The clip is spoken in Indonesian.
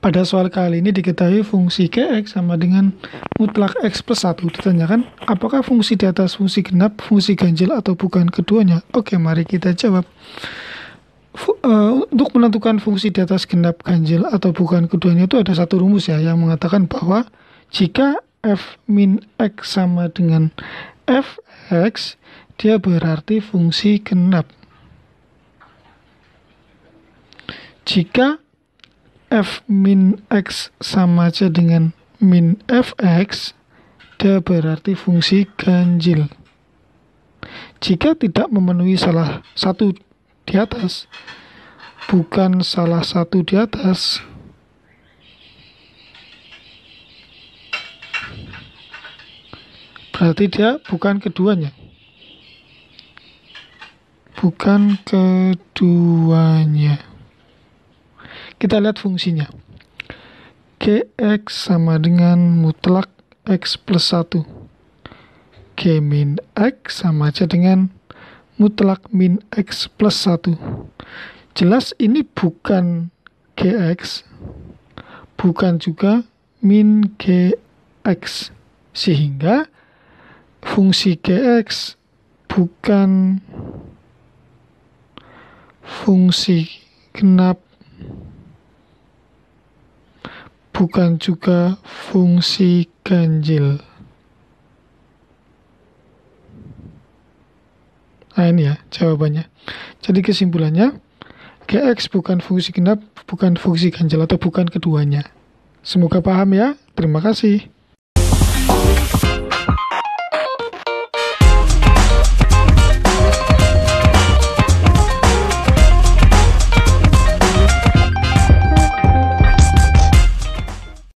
Pada soal kali ini diketahui fungsi GX sama dengan mutlak X plus 1. Ditanyakan, apakah fungsi di atas fungsi genap, fungsi ganjil, atau bukan keduanya? Oke, mari kita jawab. F uh, eh, untuk menentukan fungsi di atas genap, ganjil, atau bukan keduanya itu ada satu rumus ya, yang mengatakan bahwa jika F min X sama dengan f x, dia berarti fungsi genap. Jika f min x sama aja dengan min fx, dia berarti fungsi ganjil. Jika tidak memenuhi salah satu di atas, bukan salah satu di atas, berarti dia bukan keduanya. Bukan keduanya. Kita lihat fungsinya. Kx sama dengan mutlak X plus 1. K min X sama aja dengan mutlak min X plus 1. Jelas ini bukan Kx, bukan juga min Gx. Sehingga fungsi Kx bukan fungsi genap bukan juga fungsi ganjil. Nah ini ya jawabannya. Jadi kesimpulannya, GX bukan fungsi genap, bukan fungsi ganjil atau bukan keduanya. Semoga paham ya. Terima kasih.